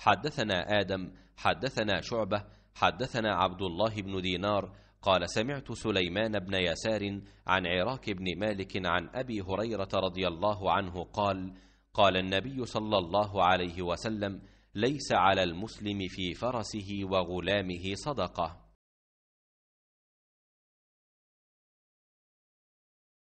حدثنا آدم حدثنا شعبة حدثنا عبد الله بن دينار قال سمعت سليمان بن يسار عن عراك بن مالك عن أبي هريرة رضي الله عنه قال قال النبي صلى الله عليه وسلم ليس على المسلم في فرسه وغلامه صدقه